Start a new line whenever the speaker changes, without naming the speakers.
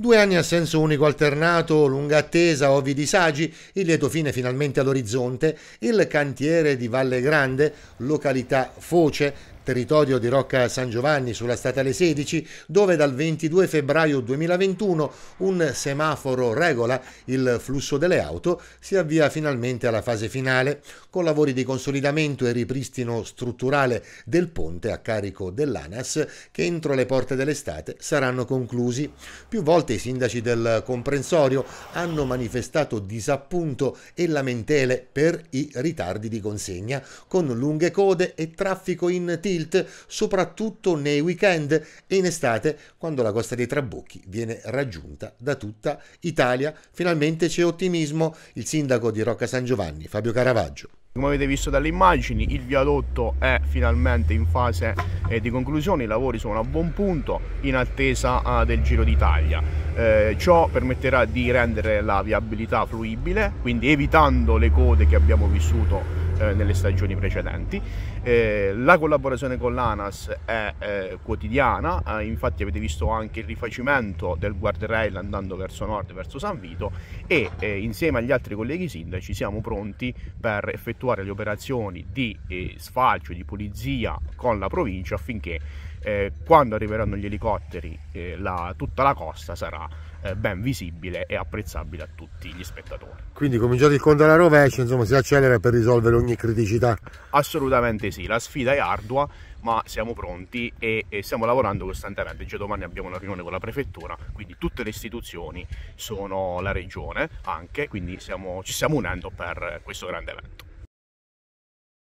Due anni a senso unico alternato, lunga attesa, ovvi disagi, il lieto fine finalmente all'orizzonte, il cantiere di Valle Grande, località Foce, territorio di Rocca San Giovanni sulla statale 16, dove dal 22 febbraio 2021 un semaforo regola il flusso delle auto, si avvia finalmente alla fase finale, con lavori di consolidamento e ripristino strutturale del ponte a carico dell'ANAS, che entro le porte dell'estate saranno conclusi. Più volte i sindaci del comprensorio hanno manifestato disappunto e lamentele per i ritardi di consegna, con lunghe code e traffico in tiro tilt soprattutto nei weekend e in estate quando la costa dei Trabocchi viene raggiunta da tutta Italia. Finalmente c'è ottimismo. Il sindaco di Rocca San Giovanni, Fabio Caravaggio.
Come avete visto dalle immagini il viadotto è finalmente in fase eh, di conclusione, i lavori sono a buon punto in attesa eh, del Giro d'Italia. Eh, ciò permetterà di rendere la viabilità fruibile, quindi evitando le code che abbiamo vissuto eh, nelle stagioni precedenti. Eh, la collaborazione con l'ANAS è eh, quotidiana, eh, infatti avete visto anche il rifacimento del guardrail andando verso nord, verso San Vito e eh, insieme agli altri colleghi sindaci siamo pronti per effettuare le operazioni di sfalcio, di pulizia con la provincia affinché eh, quando arriveranno gli elicotteri eh, la, tutta la costa sarà eh, ben visibile e apprezzabile a tutti gli spettatori.
Quindi cominciate il conto alla rovescia, insomma si accelera per risolvere ogni criticità?
Assolutamente sì, la sfida è ardua ma siamo pronti e, e stiamo lavorando costantemente, già domani abbiamo una riunione con la prefettura, quindi tutte le istituzioni sono la regione anche, quindi siamo, ci stiamo unendo per questo grande evento.